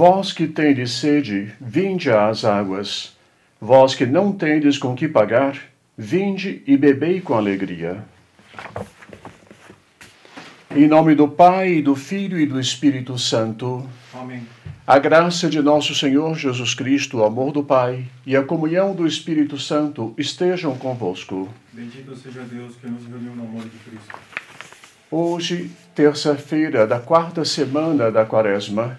Vós que tendes sede, vinde às águas. Vós que não tendes com que pagar, vinde e bebei com alegria. Em nome do Pai, e do Filho e do Espírito Santo. Amém. A graça de nosso Senhor Jesus Cristo, o amor do Pai e a comunhão do Espírito Santo estejam convosco. Bendito seja Deus que nos reuniu no amor de Cristo. Hoje, terça-feira da quarta semana da Quaresma,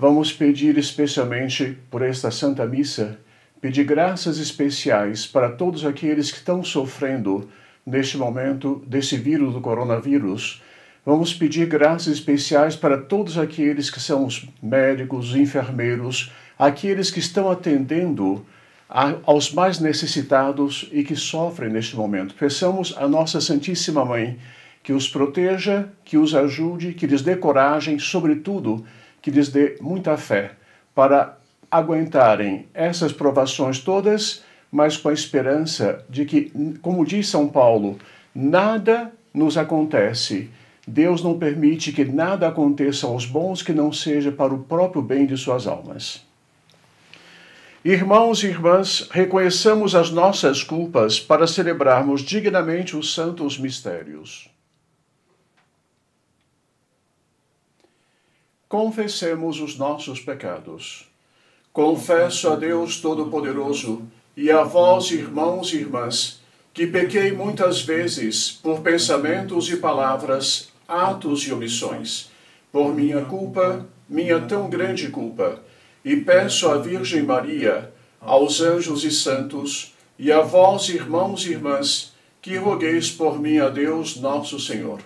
Vamos pedir especialmente por esta Santa Missa, pedir graças especiais para todos aqueles que estão sofrendo neste momento desse vírus do coronavírus. Vamos pedir graças especiais para todos aqueles que são os médicos, os enfermeiros, aqueles que estão atendendo a, aos mais necessitados e que sofrem neste momento. Peçamos a Nossa Santíssima Mãe que os proteja, que os ajude, que lhes dê coragem, sobretudo que lhes dê muita fé para aguentarem essas provações todas, mas com a esperança de que, como diz São Paulo, nada nos acontece. Deus não permite que nada aconteça aos bons que não seja para o próprio bem de suas almas. Irmãos e irmãs, reconheçamos as nossas culpas para celebrarmos dignamente os santos mistérios. confessemos os nossos pecados. Confesso a Deus Todo-Poderoso e a vós, irmãos e irmãs, que pequei muitas vezes por pensamentos e palavras, atos e omissões, por minha culpa, minha tão grande culpa, e peço à Virgem Maria, aos anjos e santos, e a vós, irmãos e irmãs, que rogueis por mim a Deus nosso Senhor.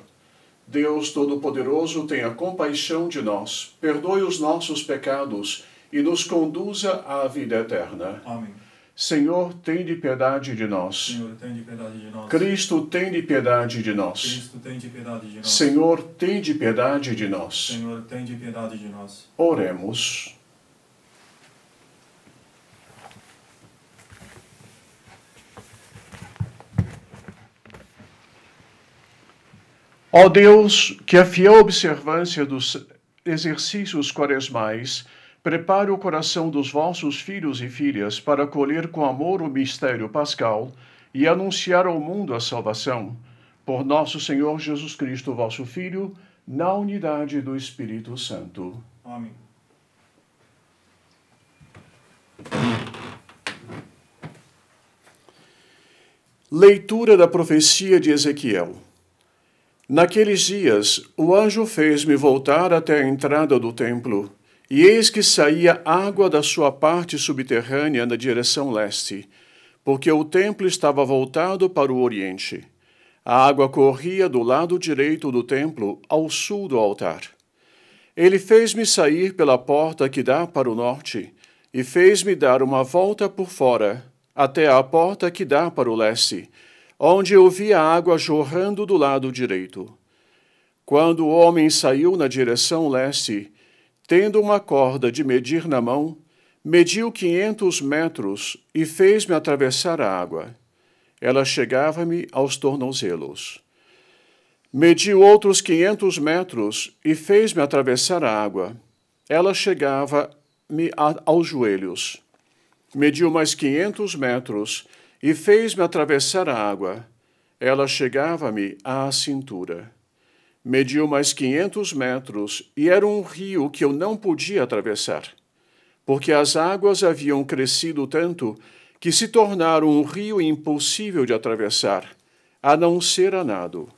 Deus Todo-Poderoso tenha compaixão de nós, perdoe os nossos pecados e nos conduza à vida eterna. Amém. Senhor, tem de piedade de nós. Senhor, tem de piedade de nós. Cristo, tem de piedade de nós. Cristo, tem de piedade de nós. Senhor, tem de piedade de nós. Senhor, tem de piedade de nós. Oremos. Ó Deus, que a fiel observância dos exercícios quaresmais prepare o coração dos vossos filhos e filhas para acolher com amor o mistério pascal e anunciar ao mundo a salvação. Por nosso Senhor Jesus Cristo, vosso Filho, na unidade do Espírito Santo. Amém. Leitura da profecia de Ezequiel. Naqueles dias, o anjo fez-me voltar até a entrada do templo, e eis que saía água da sua parte subterrânea na direção leste, porque o templo estava voltado para o oriente. A água corria do lado direito do templo, ao sul do altar. Ele fez-me sair pela porta que dá para o norte, e fez-me dar uma volta por fora, até a porta que dá para o leste, onde eu vi a água jorrando do lado direito. Quando o homem saiu na direção leste, tendo uma corda de medir na mão, mediu quinhentos metros e fez-me atravessar a água. Ela chegava-me aos tornozelos. Mediu outros quinhentos metros e fez-me atravessar a água. Ela chegava-me aos joelhos. Mediu mais quinhentos metros e fez-me atravessar a água. Ela chegava-me à cintura. Mediu mais quinhentos metros e era um rio que eu não podia atravessar, porque as águas haviam crescido tanto que se tornaram um rio impossível de atravessar, a não ser a nado.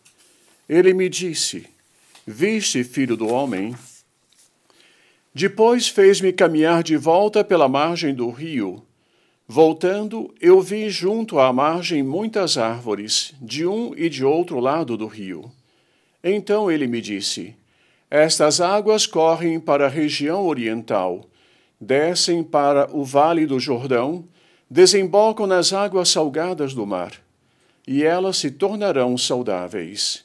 Ele me disse: Viste, filho do homem? Depois fez-me caminhar de volta pela margem do rio Voltando, eu vi junto à margem muitas árvores, de um e de outro lado do rio. Então ele me disse: Estas águas correm para a região oriental, descem para o vale do Jordão, desembocam nas águas salgadas do mar, e elas se tornarão saudáveis.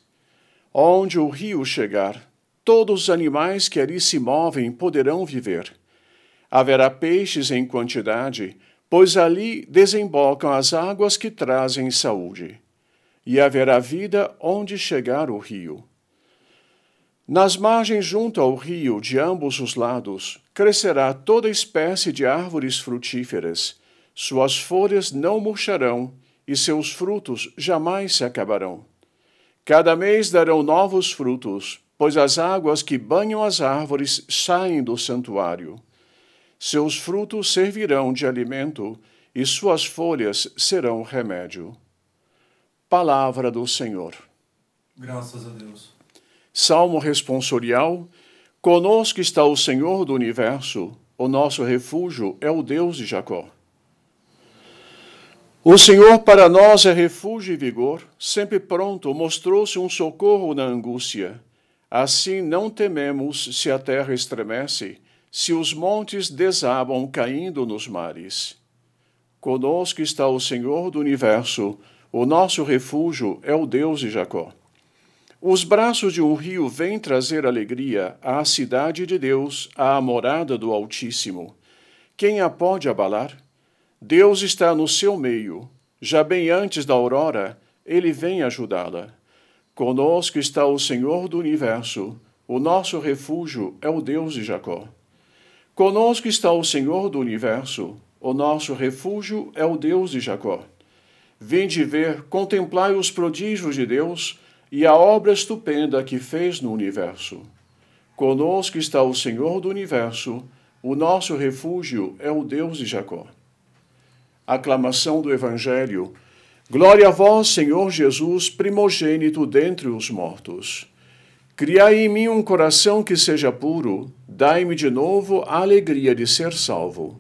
Onde o rio chegar, todos os animais que ali se movem poderão viver. Haverá peixes em quantidade, pois ali desembocam as águas que trazem saúde, e haverá vida onde chegar o rio. Nas margens junto ao rio, de ambos os lados, crescerá toda espécie de árvores frutíferas. Suas folhas não murcharão e seus frutos jamais se acabarão. Cada mês darão novos frutos, pois as águas que banham as árvores saem do santuário. Seus frutos servirão de alimento e suas folhas serão remédio. Palavra do Senhor. Graças a Deus. Salmo responsorial. Conosco está o Senhor do universo, o nosso refúgio é o Deus de Jacó. O Senhor para nós é refúgio e vigor, sempre pronto, mostrou-se um socorro na angústia. Assim não tememos se a terra estremece se os montes desabam caindo nos mares. Conosco está o Senhor do universo, o nosso refúgio é o Deus de Jacó. Os braços de um rio vêm trazer alegria à cidade de Deus, à morada do Altíssimo. Quem a pode abalar? Deus está no seu meio. Já bem antes da aurora, ele vem ajudá-la. Conosco está o Senhor do universo, o nosso refúgio é o Deus de Jacó. Conosco está o Senhor do universo, o nosso refúgio é o Deus de Jacó. Vinde ver, contemplai os prodígios de Deus e a obra estupenda que fez no universo. Conosco está o Senhor do universo, o nosso refúgio é o Deus de Jacó. Aclamação do Evangelho. Glória a vós, Senhor Jesus, primogênito dentre os mortos. Criai em mim um coração que seja puro, dai-me de novo a alegria de ser salvo.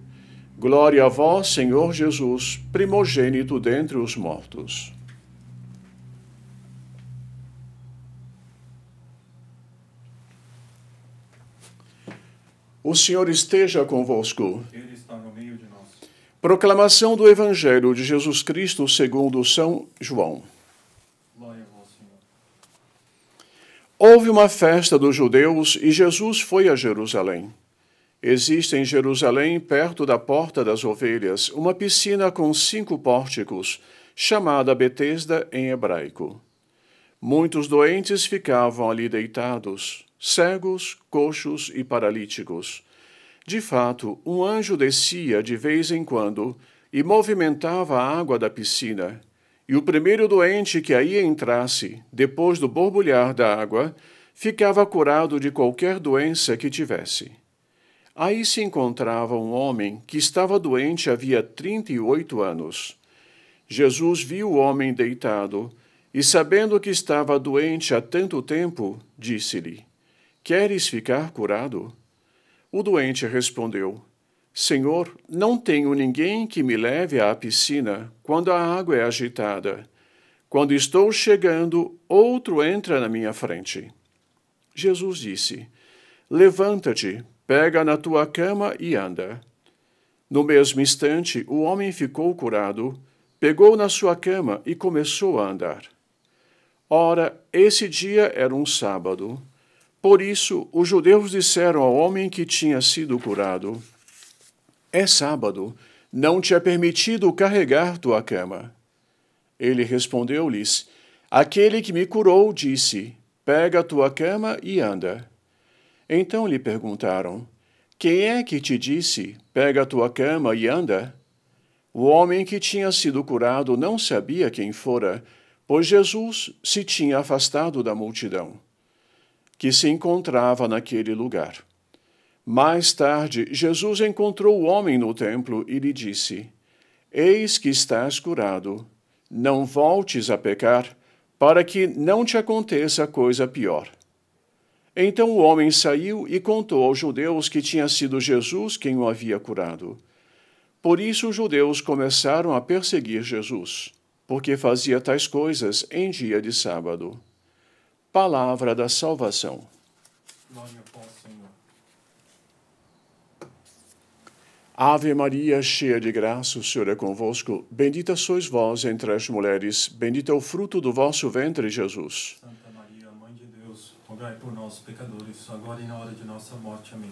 Glória a vós, Senhor Jesus, primogênito dentre os mortos. O Senhor esteja convosco. Ele está no meio de nós. Proclamação do Evangelho de Jesus Cristo segundo São João. Houve uma festa dos judeus e Jesus foi a Jerusalém. Existe em Jerusalém, perto da Porta das Ovelhas, uma piscina com cinco pórticos, chamada Betesda em hebraico. Muitos doentes ficavam ali deitados, cegos, coxos e paralíticos. De fato, um anjo descia de vez em quando e movimentava a água da piscina, e o primeiro doente que aí entrasse, depois do borbulhar da água, ficava curado de qualquer doença que tivesse. Aí se encontrava um homem que estava doente havia trinta e oito anos. Jesus viu o homem deitado e, sabendo que estava doente há tanto tempo, disse-lhe: Queres ficar curado? O doente respondeu: Senhor, não tenho ninguém que me leve à piscina quando a água é agitada. Quando estou chegando, outro entra na minha frente. Jesus disse: Levanta-te, pega na tua cama e anda. No mesmo instante, o homem ficou curado, pegou na sua cama e começou a andar. Ora, esse dia era um sábado. Por isso, os judeus disseram ao homem que tinha sido curado: é sábado, não te é permitido carregar tua cama. Ele respondeu-lhes: Aquele que me curou disse: Pega tua cama e anda. Então lhe perguntaram: Quem é que te disse: Pega tua cama e anda? O homem que tinha sido curado não sabia quem fora, pois Jesus se tinha afastado da multidão, que se encontrava naquele lugar. Mais tarde, Jesus encontrou o homem no templo e lhe disse: Eis que estás curado. Não voltes a pecar, para que não te aconteça coisa pior. Então o homem saiu e contou aos judeus que tinha sido Jesus quem o havia curado. Por isso os judeus começaram a perseguir Jesus, porque fazia tais coisas em dia de sábado. Palavra da salvação. Glória ao Senhor. Ave Maria, cheia de graça, o Senhor é convosco. Bendita sois vós entre as mulheres, bendito é o fruto do vosso ventre, Jesus. Santa Maria, Mãe de Deus, rogai por nós, pecadores, agora e na hora de nossa morte. Amém.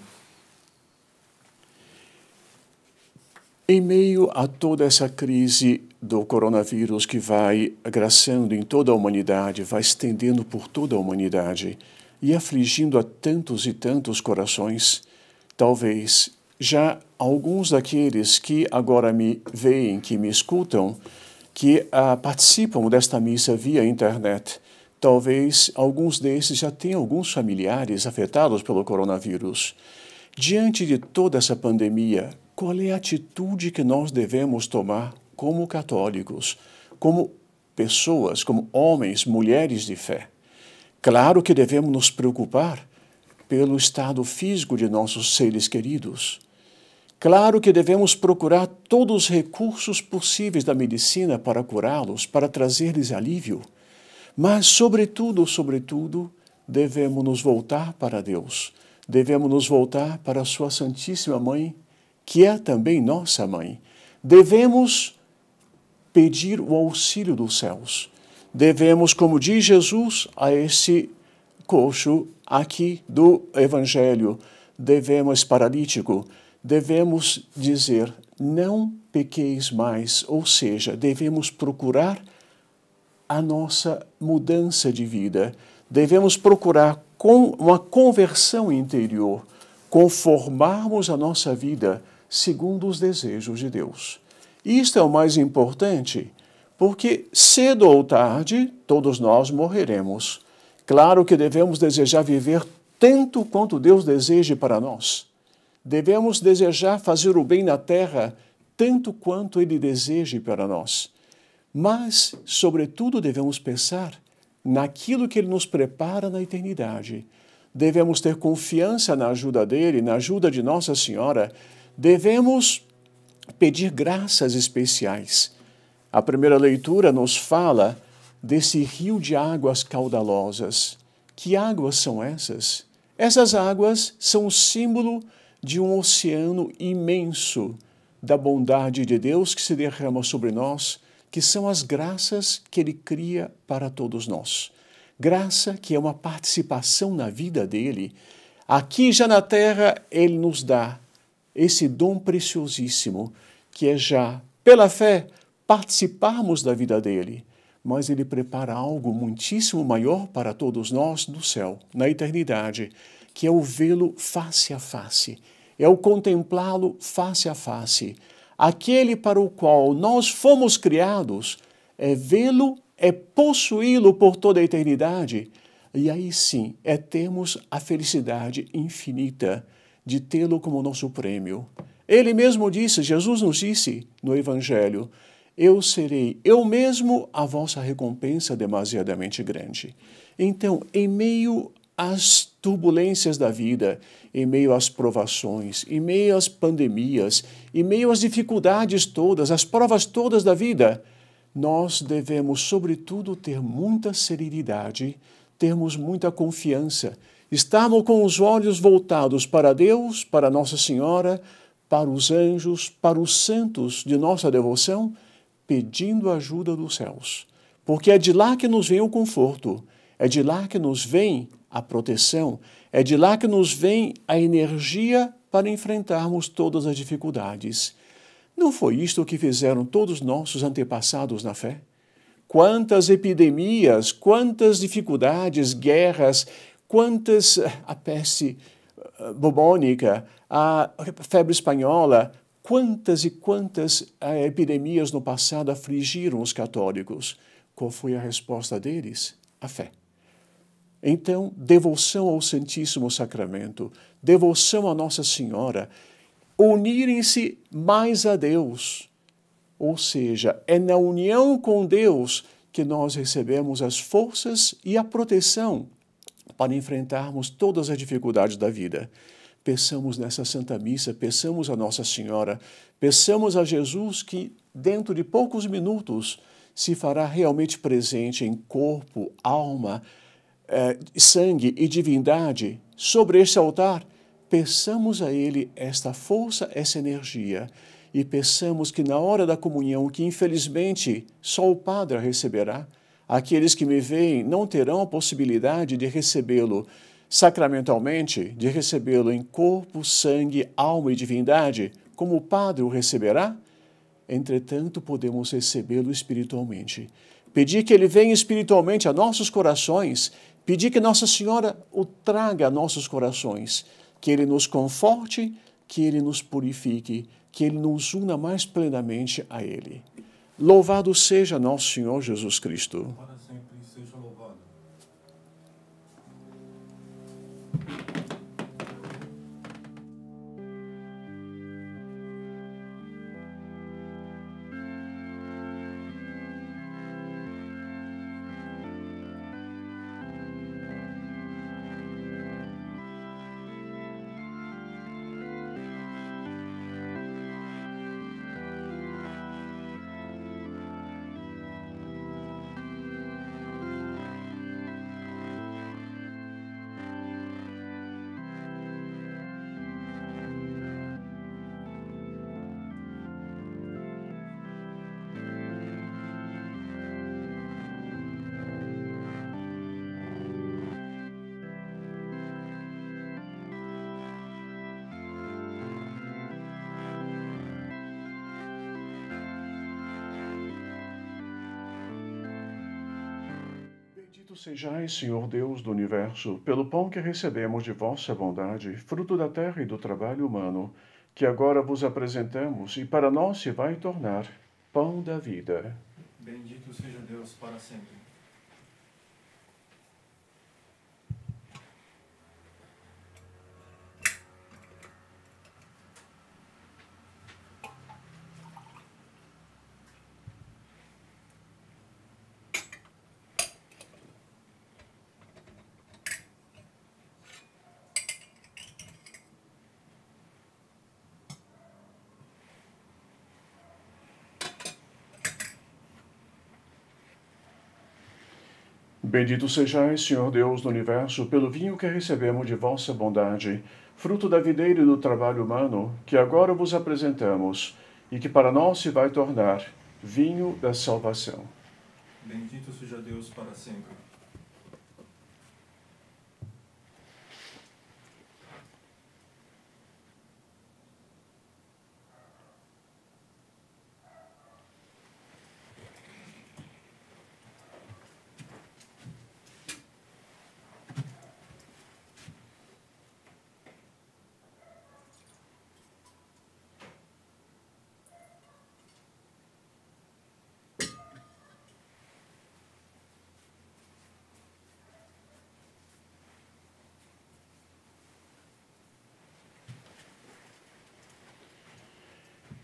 Em meio a toda essa crise do coronavírus que vai agraçando em toda a humanidade, vai estendendo por toda a humanidade e afligindo a tantos e tantos corações, talvez já alguns daqueles que agora me veem, que me escutam, que ah, participam desta missa via internet. Talvez alguns desses já tenham alguns familiares afetados pelo coronavírus. Diante de toda essa pandemia, qual é a atitude que nós devemos tomar como católicos, como pessoas, como homens, mulheres de fé? Claro que devemos nos preocupar pelo estado físico de nossos seres queridos, Claro que devemos procurar todos os recursos possíveis da medicina para curá-los, para trazer-lhes alívio, mas, sobretudo, sobretudo, devemos nos voltar para Deus, devemos nos voltar para Sua Santíssima Mãe, que é também nossa mãe. Devemos pedir o auxílio dos céus. Devemos, como diz Jesus a esse coxo aqui do Evangelho, devemos paralítico, devemos dizer: não pequeis mais, ou seja, devemos procurar a nossa mudança de vida, devemos procurar com uma conversão interior, conformarmos a nossa vida segundo os desejos de Deus. Isto é o mais importante, porque cedo ou tarde todos nós morreremos. Claro que devemos desejar viver tanto quanto Deus deseje para nós devemos desejar fazer o bem na terra tanto quanto ele deseje para nós. Mas, sobretudo, devemos pensar naquilo que ele nos prepara na eternidade. Devemos ter confiança na ajuda dele, na ajuda de Nossa Senhora. Devemos pedir graças especiais. A primeira leitura nos fala desse rio de águas caudalosas. Que águas são essas? Essas águas são o símbolo de um oceano imenso da bondade de Deus que se derrama sobre nós, que são as graças que Ele cria para todos nós. Graça que é uma participação na vida dele. Aqui já na terra, Ele nos dá esse dom preciosíssimo, que é já, pela fé, participarmos da vida dele mas ele prepara algo muitíssimo maior para todos nós no céu, na eternidade, que é o vê-lo face a face, é o contemplá-lo face a face. Aquele para o qual nós fomos criados é vê-lo, é possuí-lo por toda a eternidade. E aí sim é termos a felicidade infinita de tê-lo como nosso prêmio. Ele mesmo disse, Jesus nos disse no Evangelho: Eu serei eu mesmo a vossa recompensa demasiadamente grande. Então, em meio às turbulências da vida, em meio às provações, em meio às pandemias, em meio às dificuldades todas, às provas todas da vida, nós devemos, sobretudo, ter muita serenidade, termos muita confiança, estarmos com os olhos voltados para Deus, para Nossa Senhora, para os anjos, para os santos de nossa devoção, pedindo ajuda dos céus. Porque é de lá que nos vem o conforto, é de lá que nos vem a proteção, é de lá que nos vem a energia para enfrentarmos todas as dificuldades. Não foi isto que fizeram todos nossos antepassados na fé? Quantas epidemias, quantas dificuldades, guerras, quantas a peste eh, bubônica, a febre espanhola, quantas e quantas eh, epidemias no passado afligiram os católicos? Qual foi a resposta deles? A fé. Então, devoção ao Santíssimo Sacramento, devoção a Nossa Senhora, unirem-se mais a Deus. Ou seja, é na união com Deus que nós recebemos as forças e a proteção para enfrentarmos todas as dificuldades da vida. Peçamos nessa Santa Missa, peçamos a Nossa Senhora, peçamos a Jesus que, dentro de poucos minutos, se fará realmente presente em corpo, alma, eh, sangue e divindade sobre este altar, peçamos a Ele esta força, essa energia e peçamos que na hora da comunhão, que infelizmente só o Padre receberá, aqueles que me veem não terão a possibilidade de recebê-lo sacramentalmente, de recebê-lo em corpo, sangue, alma e divindade, como o Padre o receberá, entretanto podemos recebê-lo espiritualmente. Pedir que ele venha espiritualmente a nossos corações Pedi que Nossa Senhora o traga a nossos corações, que ele nos conforte, que ele nos purifique, que ele nos una mais plenamente a ele. Louvado seja nosso Senhor Jesus Cristo. Sejais, Senhor Deus do universo, pelo pão que recebemos de vossa bondade, fruto da terra e do trabalho humano, que agora vos apresentamos e para nós se vai tornar pão da vida. Bendito seja Deus para sempre. Bendito sejais, Senhor Deus do universo, pelo vinho que recebemos de vossa bondade, fruto da videira e do trabalho humano, que agora vos apresentamos e que para nós se vai tornar vinho da salvação. Bendito seja Deus para sempre.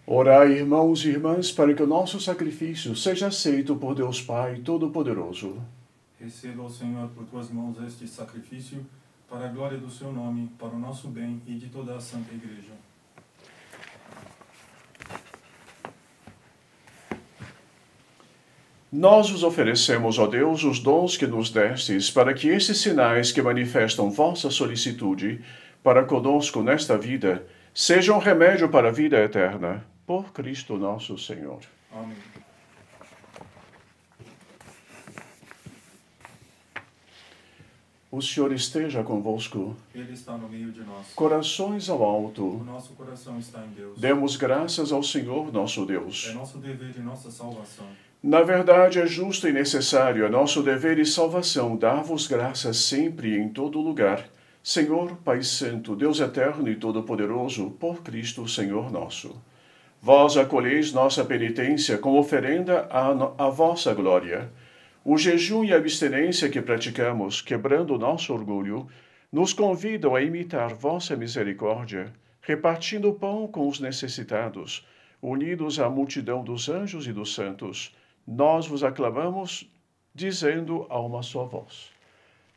Orai, irmãos e irmãs, para que o nosso sacrifício seja aceito por Deus Pai Todo-Poderoso. Receba, Senhor, por tuas mãos este sacrifício, para a glória do seu nome, para o nosso bem e de toda a Santa Igreja. Nós os oferecemos, ó Deus, os dons que nos destes, para que esses sinais que manifestam vossa solicitude para conosco nesta vida sejam remédio para a vida eterna por Cristo nosso Senhor. Amém. O Senhor esteja convosco. Ele está no meio de nós. Corações ao alto. O nosso coração está em Deus. Demos graças ao Senhor nosso Deus. É nosso dever e nossa salvação. Na verdade, é justo e necessário, é nosso dever e salvação dar-vos graças sempre e em todo lugar. Senhor, Pai Santo, Deus Eterno e Todo-Poderoso, por Cristo, Senhor nosso. Vós acolheis nossa penitência com oferenda à, à vossa glória. O jejum e a abstinência que praticamos, quebrando o nosso orgulho, nos convidam a imitar vossa misericórdia, repartindo o pão com os necessitados, unidos à multidão dos anjos e dos santos. Nós vos aclamamos, dizendo a uma só voz: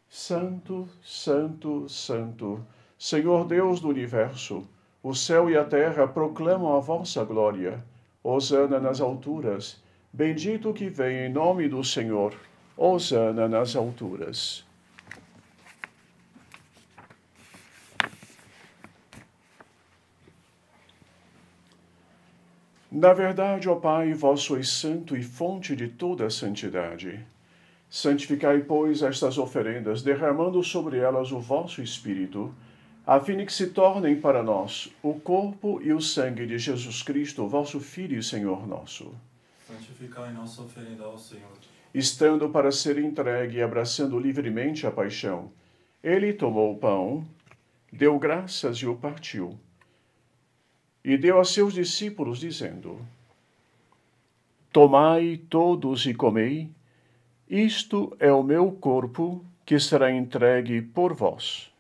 Santo, Santo, Santo, Senhor Deus do universo o céu e a terra proclamam a vossa glória. Hosana nas alturas. Bendito que vem em nome do Senhor. Hosana nas alturas. Na verdade, ó Pai, vós sois santo e fonte de toda a santidade. Santificai, pois, estas oferendas, derramando sobre elas o vosso Espírito a fim de que se tornem para nós o corpo e o sangue de Jesus Cristo, vosso Filho e Senhor nosso. Santificai nossa oferenda ao Senhor. Estando para ser entregue e abraçando livremente a paixão, ele tomou o pão, deu graças e o partiu, e deu a seus discípulos, dizendo: Tomai todos e comei, isto é o meu corpo que será entregue por vós.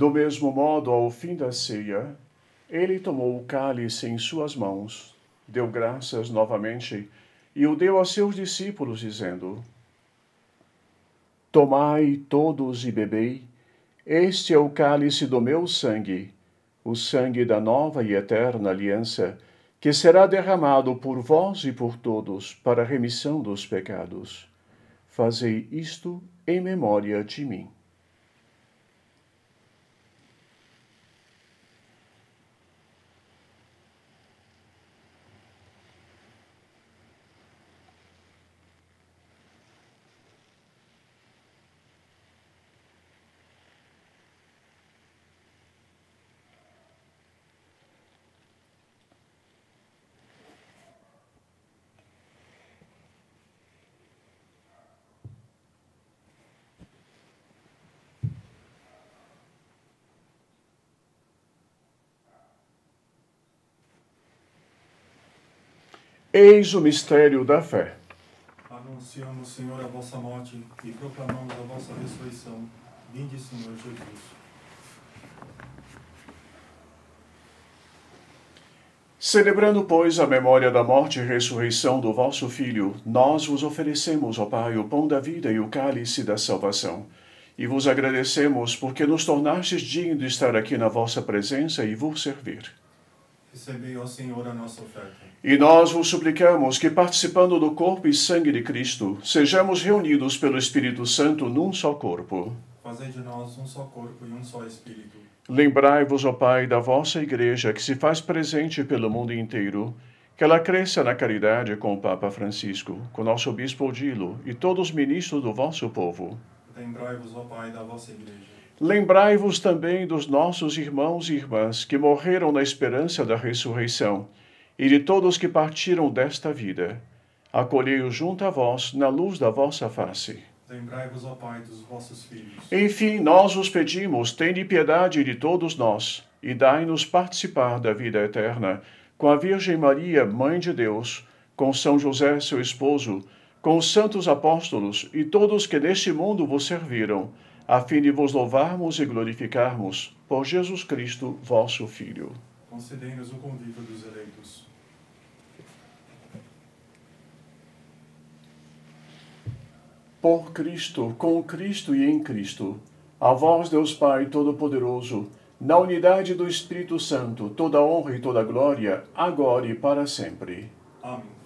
Do mesmo modo, ao fim da ceia, ele tomou o cálice em suas mãos, deu graças novamente e o deu a seus discípulos, dizendo: Tomai todos e bebei, este é o cálice do meu sangue, o sangue da nova e eterna aliança, que será derramado por vós e por todos para a remissão dos pecados. Fazei isto em memória de mim. Eis o mistério da fé. Anunciamos, Senhor, a vossa morte e proclamamos a vossa ressurreição. Vinde, Senhor Jesus. Celebrando, pois, a memória da morte e ressurreição do vosso Filho, nós vos oferecemos, ó Pai, o pão da vida e o cálice da salvação. E vos agradecemos porque nos tornastes dignos de estar aqui na vossa presença e vos servir. Recebei, ó Senhor, a nossa oferta. E nós vos suplicamos que, participando do corpo e sangue de Cristo, sejamos reunidos pelo Espírito Santo num só corpo. Fazei de nós um só corpo e um só Espírito. Lembrai-vos, ó Pai, da vossa Igreja, que se faz presente pelo mundo inteiro, que ela cresça na caridade com o Papa Francisco, com nosso Bispo Odilo e todos os ministros do vosso povo. Lembrai-vos, ó Pai, da vossa Igreja Lembrai-vos também dos nossos irmãos e irmãs que morreram na esperança da ressurreição e de todos que partiram desta vida. Acolhei-os junto a vós na luz da vossa face. Lembrai-vos, ó Pai, dos vossos filhos. Enfim, nós os pedimos, tende piedade de todos nós e dai-nos participar da vida eterna com a Virgem Maria, Mãe de Deus, com São José, seu esposo, com os santos apóstolos e todos que neste mundo vos serviram a fim de vos louvarmos e glorificarmos por Jesus Cristo, vosso Filho. Concedei-nos o convívio dos eleitos. Por Cristo, com Cristo e em Cristo, a vós, Deus Pai Todo-Poderoso, na unidade do Espírito Santo, toda honra e toda glória, agora e para sempre. Amém.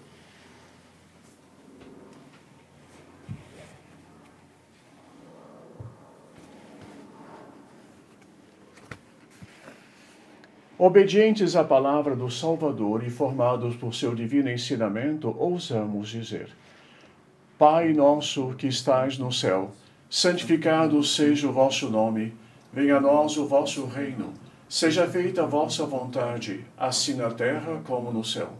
Obedientes à palavra do Salvador e formados por seu divino ensinamento, ousamos dizer: Pai nosso que estás no céu, santificado seja o vosso nome, venha a nós o vosso reino, seja feita a vossa vontade, assim na terra como no céu.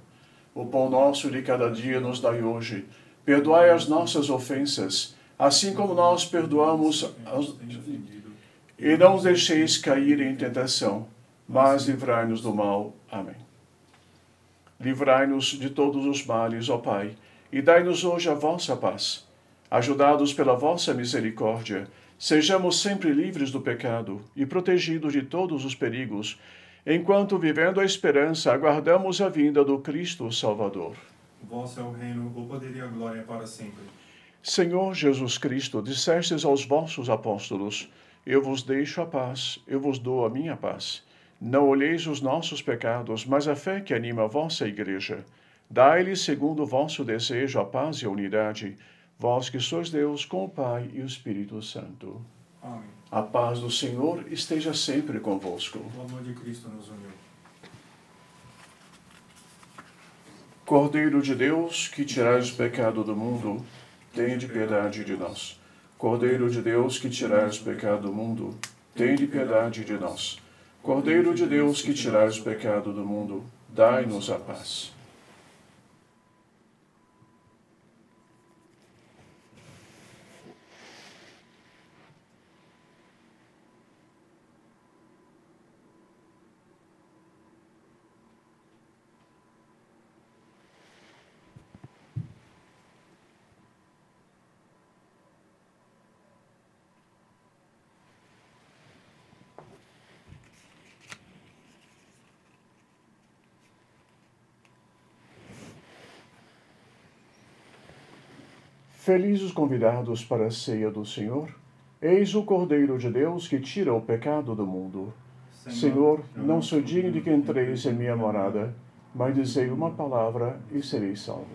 O pão nosso de cada dia nos dai hoje, perdoai as nossas ofensas, assim como nós perdoamos aos... e não os deixeis cair em tentação mas livrai-nos do mal. Amém. Livrai-nos de todos os males, ó Pai, e dai-nos hoje a vossa paz. Ajudados pela vossa misericórdia, sejamos sempre livres do pecado e protegidos de todos os perigos, enquanto vivendo a esperança aguardamos a vinda do Cristo Salvador. Vosso é o reino, o poder e a glória para sempre. Senhor Jesus Cristo, dissestes aos vossos apóstolos: Eu vos deixo a paz, eu vos dou a minha paz. Não olheis os nossos pecados, mas a fé que anima a vossa Igreja. Dai-lhe, segundo o vosso desejo, a paz e a unidade, vós que sois Deus, com o Pai e o Espírito Santo. Amém. A paz do Senhor esteja sempre convosco. O amor de Cristo nos uniu. Cordeiro de Deus, que tirais o pecado do mundo, tende piedade de nós. Cordeiro de Deus, que tirais o pecado do mundo, tende piedade de nós. Cordeiro de Deus que tirais o pecado do mundo, dai-nos a paz. Felizes convidados para a ceia do Senhor. Eis o Cordeiro de Deus que tira o pecado do mundo. Senhor, não sou digno de que entreis em minha morada, mas dizei uma palavra e serei salvo.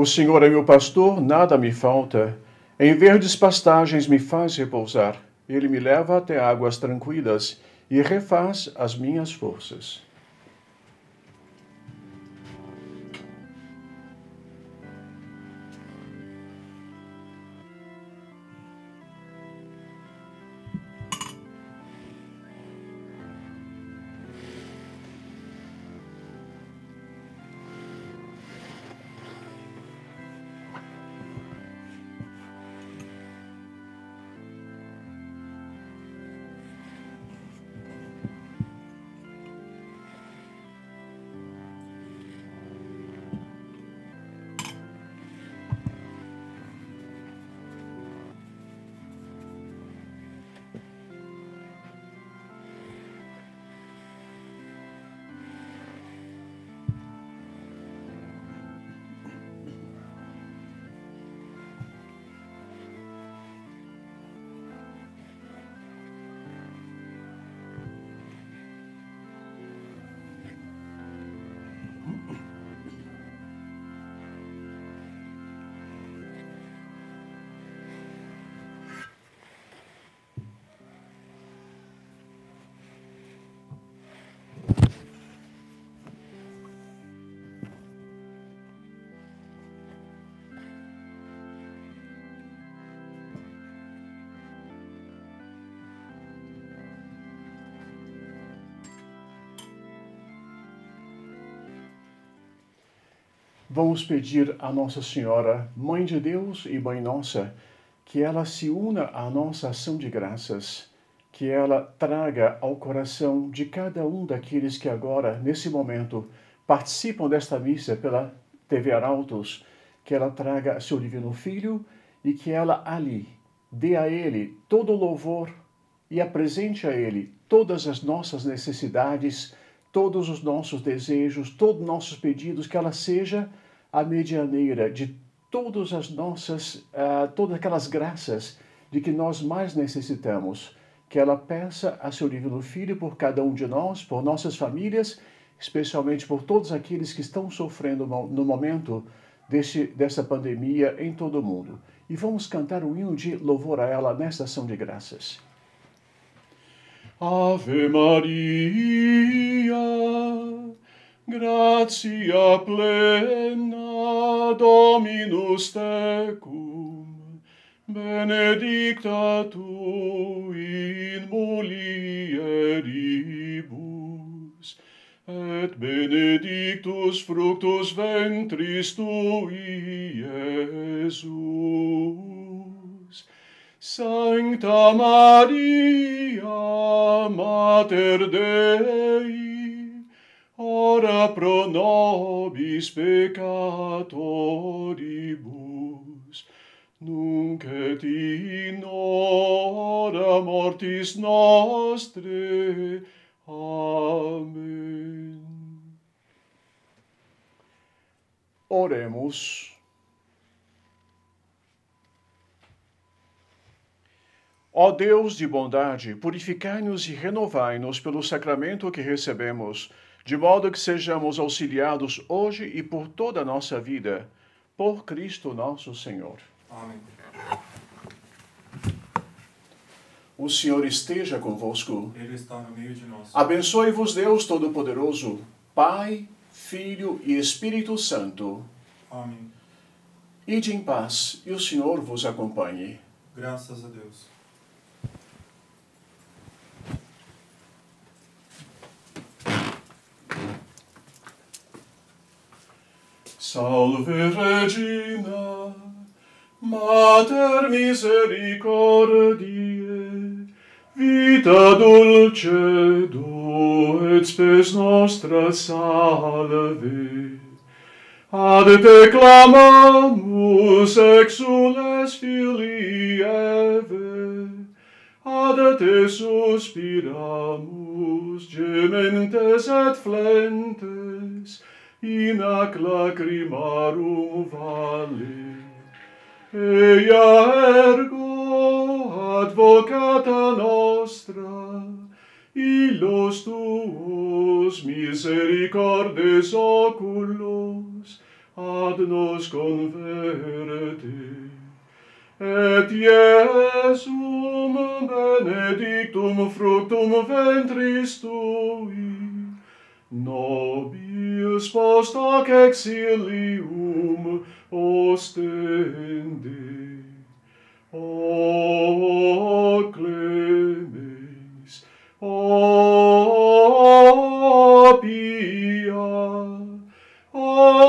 O Senhor é meu pastor, nada me falta. Em verdes pastagens me faz repousar. Ele me leva até águas tranquilas e refaz as minhas forças. vamos pedir a Nossa Senhora, Mãe de Deus e Mãe Nossa, que ela se una à nossa ação de graças, que ela traga ao coração de cada um daqueles que agora, nesse momento, participam desta missa pela TV Arautos, que ela traga seu Divino Filho e que ela ali dê a ele todo o louvor e apresente a ele todas as nossas necessidades, todos os nossos desejos, todos os nossos pedidos, que ela seja a medianeira de todas as nossas, uh, todas aquelas graças de que nós mais necessitamos, que ela peça a seu divino Filho por cada um de nós, por nossas famílias, especialmente por todos aqueles que estão sofrendo no momento deste, dessa pandemia em todo o mundo. E vamos cantar o hino de louvor a ela nesta ação de graças. Ave Maria. Gratia plena Dominus tecum, benedicta tu in mulieribus, et benedictus fructus ventris tui, Iesus. Sancta Maria, Mater Dei, ora pro nobis peccatoribus, nunc et in hora mortis nostre. Amém. Oremos. Ó Deus de bondade, purificai-nos e renovai-nos pelo sacramento que recebemos de modo que sejamos auxiliados hoje e por toda a nossa vida, por Cristo nosso Senhor. Amém. O Senhor esteja convosco. Ele está no meio de nós. Abençoe-vos, Deus Todo-Poderoso, Pai, Filho e Espírito Santo. Amém. Ide em paz e o Senhor vos acompanhe. Graças a Deus. Salve Regina, Mater Misericordiae, Vita dulce, du et spes nostra salve. Ad te clamamus exules filii ebe, Ad te suspiramus gementes et flentes, in ac lacrimarum vale. Eia ergo, advocata nostra, illos tuos misericordes oculos ad nos converte. Et Iesum benedictum fructum ventris tuis, nobis post hoc exilium ostende o clemens o pia o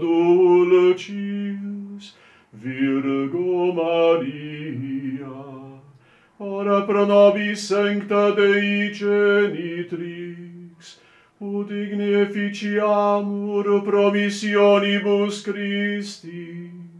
dulcis virgo maria ora pro nobis sancta Dei genitrix, ut igneficiamur promissionibus Christi.